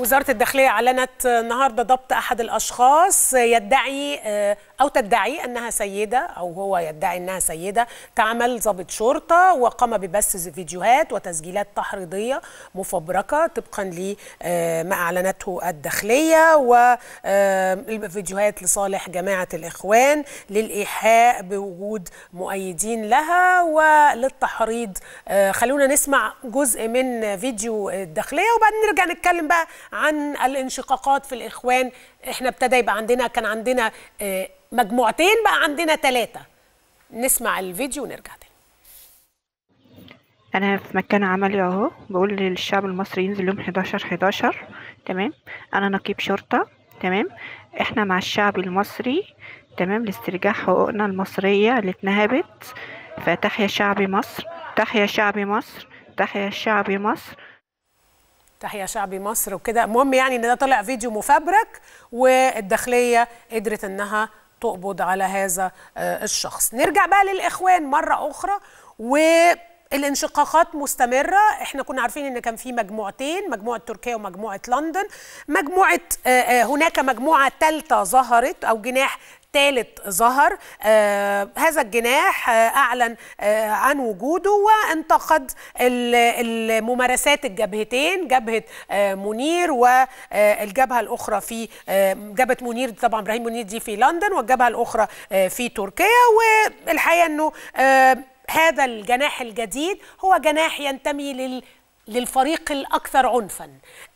وزارة الداخلية أعلنت النهاردة ضبط أحد الأشخاص يدعي أو تدعي أنها سيدة أو هو يدعي أنها سيدة تعمل ضابط شرطة وقام ببث فيديوهات وتسجيلات تحريضية مفبركة طبقا لما أعلنته الداخلية والفيديوهات آه، لصالح جماعة الإخوان للإيحاء بوجود مؤيدين لها وللتحريض آه، خلونا نسمع جزء من فيديو الداخلية وبعدين نرجع نتكلم بقى عن الانشقاقات في الاخوان احنا ابتدى يبقى عندنا كان عندنا آه، مجموعتين بقى عندنا ثلاثه نسمع الفيديو ونرجع تاني انا في مكان عملي اهو بقول للشعب المصري ينزل يوم 11 11 تمام انا نقيب شرطه تمام احنا مع الشعب المصري تمام لاسترجاع حقوقنا المصريه اللي اتنهبت فتحيا شعب مصر تحيا شعب مصر تحيا شعب مصر تحيا شعبي مصر وكده المهم يعني ان ده طلع فيديو مفبرك والداخليه قدرت انها تقبض على هذا آه، الشخص نرجع بقى للاخوان مره اخرى و الانشقاقات مستمرة احنا كنا عارفين ان كان في مجموعتين مجموعة تركيا ومجموعة لندن مجموعة آه، آه، هناك مجموعة ثالثة ظهرت او جناح ثالث ظهر آه هذا الجناح آه أعلن آه عن وجوده وانتقد الممارسات الجبهتين جبهة آه، منير والجبهة آه، الأخرى في آه، جبهة منير طبعا إبراهيم منير دي في لندن والجبهة الأخرى في تركيا والحقيقة أنه هذا الجناح الجديد هو جناح ينتمي لل للفريق الأكثر عنفا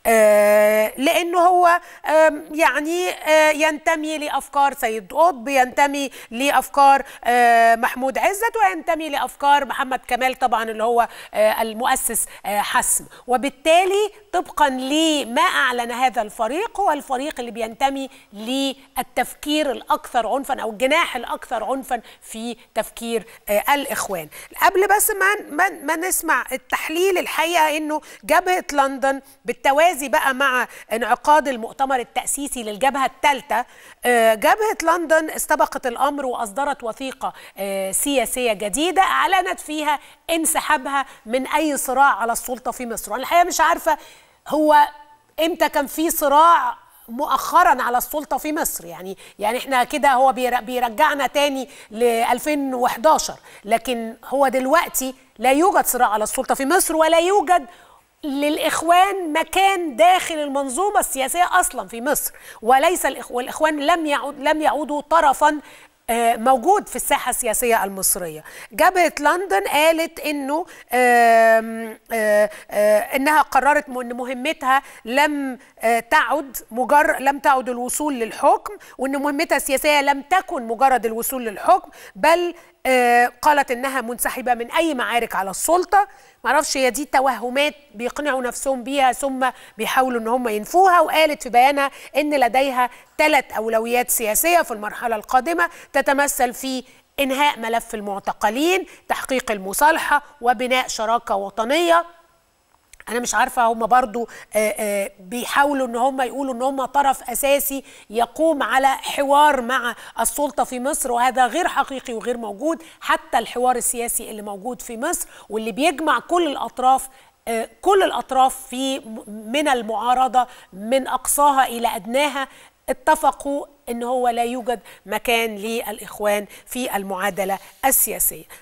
آه لأنه هو آه يعني آه ينتمي لأفكار سيد قطب ينتمي لأفكار آه، محمود عزت وينتمي لأفكار محمد كمال طبعا اللي هو آه، المؤسس آه، حسم وبالتالي طبقا لما أعلن هذا الفريق هو الفريق اللي بينتمي للتفكير الأكثر عنفا أو الجناح الأكثر عنفا في تفكير الإخوان قبل بس ما, ما, ما نسمع التحليل الحقيقة انه جبهه لندن بالتوازي بقى مع انعقاد المؤتمر التاسيسي للجبهه الثالثه آه، جبهه لندن استبقت الامر واصدرت وثيقه آه، سياسيه جديده اعلنت فيها انسحابها من اي صراع على السلطه في مصر انا الحقيقه مش عارفه هو امتى كان في صراع مؤخرا على السلطه في مصر يعني يعني احنا كده هو بيرجعنا تاني ل 2011 لكن هو دلوقتي لا يوجد صراع على السلطه في مصر ولا يوجد للاخوان مكان داخل المنظومه السياسيه اصلا في مصر وليس الاخوان لم يعود لم يعودوا طرفا آه، موجود في الساحة السياسية المصرية جبهة لندن قالت أنه آه، آه، أنها قررت أن مهمتها لم تعد مجر لم تعد الوصول للحكم وأن مهمتها السياسية لم تكن مجرد الوصول للحكم بل آه، قالت انها منسحبه من اي معارك على السلطه معرفش هي دي توهمات بيقنعوا نفسهم بيها ثم بيحاولوا ان هم ينفوها وقالت في بيانها ان لديها ثلاث اولويات سياسيه في المرحله القادمه تتمثل في انهاء ملف المعتقلين تحقيق المصالحه وبناء شراكه وطنيه انا مش عارفه هم برضو آه، آه، بيحاولوا ان هم يقولوا ان هم طرف اساسي يقوم على حوار مع السلطه في مصر وهذا غير حقيقي وغير موجود حتى الحوار السياسي اللي موجود في مصر واللي بيجمع كل الاطراف آه، كل الاطراف في من المعارضه من اقصاها الى ادناها اتفقوا ان هو لا يوجد مكان للاخوان في المعادله السياسيه